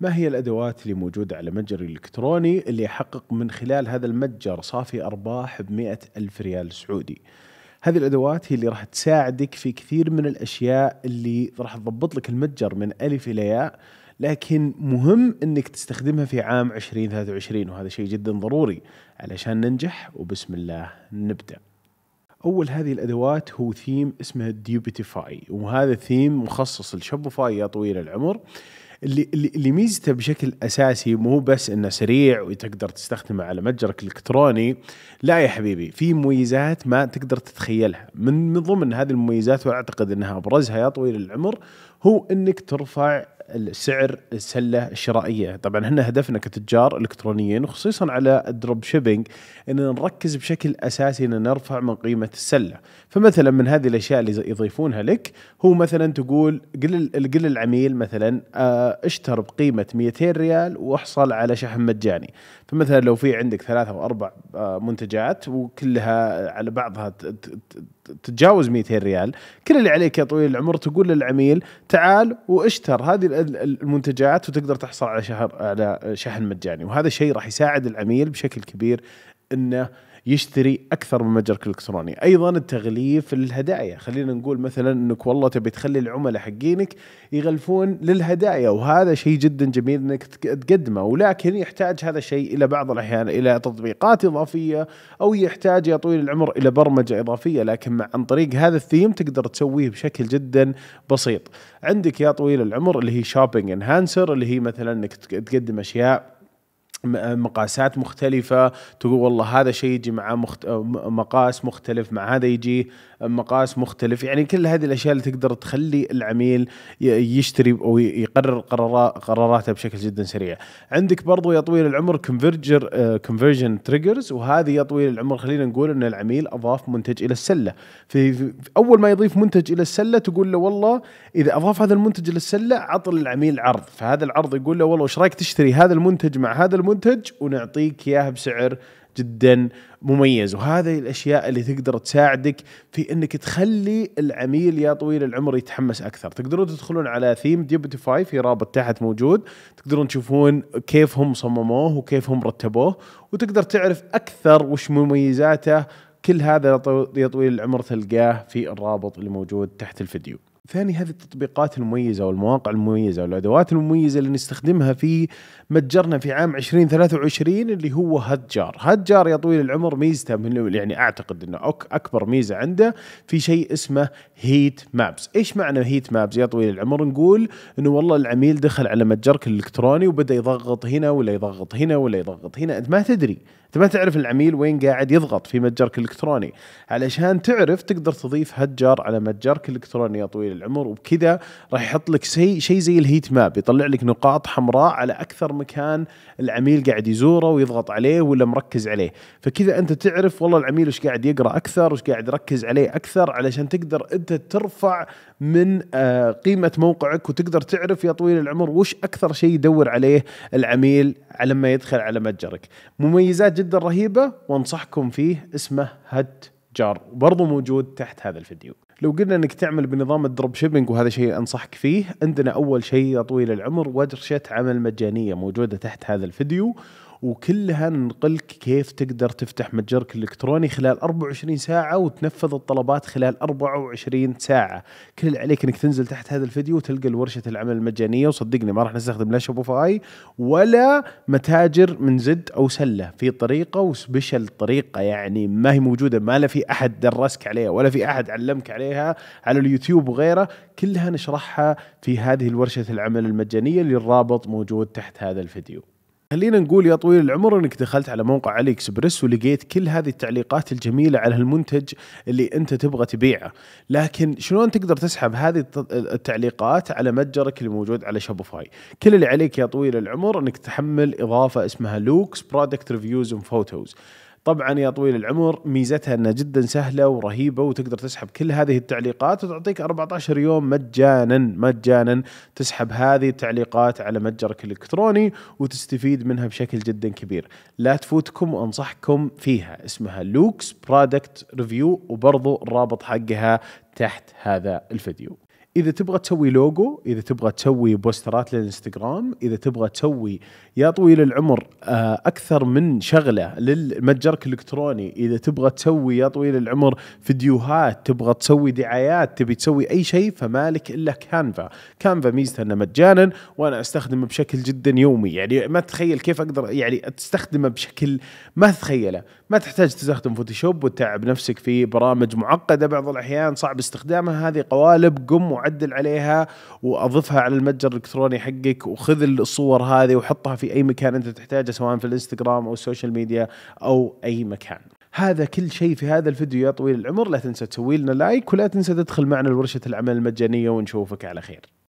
ما هي الادوات اللي موجوده على متجر الالكتروني اللي يحقق من خلال هذا المتجر صافي ارباح ب ألف ريال سعودي هذه الادوات هي اللي راح تساعدك في كثير من الاشياء اللي راح تضبط لك المتجر من الف الى ياء لكن مهم انك تستخدمها في عام 2023 وهذا شيء جدا ضروري علشان ننجح وبسم الله نبدا. اول هذه الادوات هو ثيم اسمه ديوبيتيفاي وهذا الثيم مخصص لشوبيفاي يا طويل العمر اللي اللي ميزته بشكل اساسي مو بس انه سريع وتقدر تستخدمه على متجرك الالكتروني لا يا حبيبي في مميزات ما تقدر تتخيلها من ضمن هذه المميزات واعتقد انها ابرزها يا طويل العمر هو انك ترفع سعر السله الشرائيه، طبعا احنا هدفنا كتجار الكترونيين خصيصا على الدروب شيبينج ان نركز بشكل اساسي ان نرفع من قيمه السله، فمثلا من هذه الاشياء اللي يضيفونها لك هو مثلا تقول قل قل العميل مثلا آه، اشتر بقيمه 200 ريال واحصل على شحن مجاني، فمثلا لو في عندك ثلاثة أو أربع آه، منتجات وكلها على بعضها تتجاوز 200 ريال كل اللي عليك يا طويل العمر تقول للعميل تعال واشتر هذه المنتجات وتقدر تحصل على شهر على شحن مجاني وهذا الشيء راح يساعد العميل بشكل كبير انه يشتري اكثر من متجرك الالكتروني ايضا التغليف الهدايا خلينا نقول مثلا انك والله تبي تخلي العملاء حقينك يغلفون للهدايا وهذا شيء جدا جميل انك تقدمه ولكن يحتاج هذا الشيء الى بعض الاحيان الى تطبيقات اضافيه او يحتاج يا طويل العمر الى برمجه اضافيه لكن مع عن طريق هذا الثيم تقدر تسويه بشكل جدا بسيط عندك يا طويل العمر اللي هي شوبينج انهانسر اللي هي مثلا انك تقدم اشياء آه، مقاسات مختلفة تقول والله هذا شيء يجي مع مخت... آه، مقاس مختلف مع هذا يجي مقاس مختلف يعني كل هذه الأشياء اللي تقدر تخلي العميل يشتري أو يقرر قراراته بشكل جدا سريع عندك برضو يا طويل العمر كونفرجر كونفرجن تريجرز وهذه يا طويل العمر خلينا نقول أن العميل أضاف منتج إلى السلة في... في أول ما يضيف منتج إلى السلة تقول له والله إذا أضاف هذا المنتج إلى السلة عطل العميل عرض فهذا العرض يقول له والله وش رايك تشتري هذا المنتج مع هذا المنتج المنتج ونعطيك اياها بسعر جدا مميز وهذه الاشياء اللي تقدر تساعدك في انك تخلي العميل يا طويل العمر يتحمس اكثر تقدرون تدخلون على ثيم ديبتيفاي في رابط تحت موجود تقدرون تشوفون كيف هم صمموه وكيف هم رتبوه وتقدر تعرف اكثر وش مميزاته كل هذا يا طويل العمر تلقاه في الرابط اللي موجود تحت الفيديو ثاني هذه التطبيقات المميزه والمواقع المميزه والادوات المميزه اللي نستخدمها في متجرنا في عام 2023 اللي هو هتجار، هتجار يا طويل العمر ميزته من يعني اعتقد انه اكبر ميزه عنده في شيء اسمه هيت مابس، ايش معنى هيت مابس يا طويل العمر؟ نقول انه والله العميل دخل على متجرك الالكتروني وبدا يضغط هنا ولا يضغط هنا ولا يضغط هنا، انت ما تدري، انت ما تعرف العميل وين قاعد يضغط في متجرك الالكتروني علشان تعرف تقدر تضيف هجر على متجرك الالكتروني يا طويل العمر وبكذا راح يحط لك شيء شيء زي الهيت ماب يطلع لك نقاط حمراء على اكثر مكان العميل قاعد يزوره ويضغط عليه ولا مركز عليه فكذا انت تعرف والله العميل وش قاعد يقرا اكثر وش قاعد يركز عليه اكثر علشان تقدر انت ترفع من آه، قيمه موقعك وتقدر تعرف يا طويل العمر وش اكثر شيء يدور عليه العميل لما يدخل على متجرك مميزات جدا رهيبه وانصحكم فيه اسمه هت جار وبرضه موجود تحت هذا الفيديو لو قلنا انك تعمل بنظام الدروب شيبنج وهذا شيء انصحك فيه عندنا اول شيء يا طويل العمر ورشه عمل مجانيه موجوده تحت هذا الفيديو وكلها نقلك كيف تقدر تفتح متجرك الالكتروني خلال 24 ساعه وتنفذ الطلبات خلال 24 ساعه كل اللي عليك انك تنزل تحت هذا الفيديو وتلقى ورشه العمل المجانيه وصدقني ما راح نستخدم لا شوبيفاي ولا متاجر من زد او سله في طريقه وسبيشل طريقه يعني ما هي موجوده ما لا في احد درسك عليها ولا في احد علمك عليها على اليوتيوب وغيره كلها نشرحها في هذه الورشه العمل المجانيه اللي الرابط موجود تحت هذا الفيديو خلينا نقول يا طويل العمر انك دخلت على موقع علي اكسبرس ولقيت كل هذه التعليقات الجميله على المنتج اللي انت تبغى تبيعه، لكن شلون تقدر تسحب هذه التعليقات على متجرك اللي موجود على شوبيفاي؟ كل اللي عليك يا طويل العمر انك تحمل اضافه اسمها لوكس برودكت ريفيوز اند فوتوز. طبعا يا طويل العمر ميزتها انها جدا سهله ورهيبه وتقدر تسحب كل هذه التعليقات وتعطيك 14 يوم مجانا مجانا تسحب هذه التعليقات على متجرك الالكتروني وتستفيد منها بشكل جدا كبير لا تفوتكم وانصحكم فيها اسمها لوكس برودكت ريفيو وبرضو الرابط حقها تحت هذا الفيديو اذا تبغى تسوي لوجو اذا تبغى تسوي بوسترات للانستغرام اذا تبغى تسوي يا طويل العمر آه، اكثر من شغله لمتجرك الالكتروني اذا تبغى تسوي يا طويل العمر فيديوهات تبغى تسوي دعايات تبي تسوي اي شيء فمالك الا كانفا كانفا ميزته انه مجانا وانا استخدمه بشكل جدا يومي يعني ما تتخيل كيف اقدر يعني تستخدمه بشكل ما تتخيله ما تحتاج تستخدم فوتوشوب وتتعب نفسك في برامج معقده بعض الاحيان صعب استخدامها هذه قوالب قم وعدل عليها واضفها على المتجر الالكتروني حقك وخذ الصور هذه وحطها في اي مكان انت تحتاجه سواء في الانستغرام او السوشيال ميديا او اي مكان هذا كل شيء في هذا الفيديو يا طويل العمر لا تنسى تسوي لنا لايك ولا تنسى تدخل معنا لورشة العمل المجانية ونشوفك على خير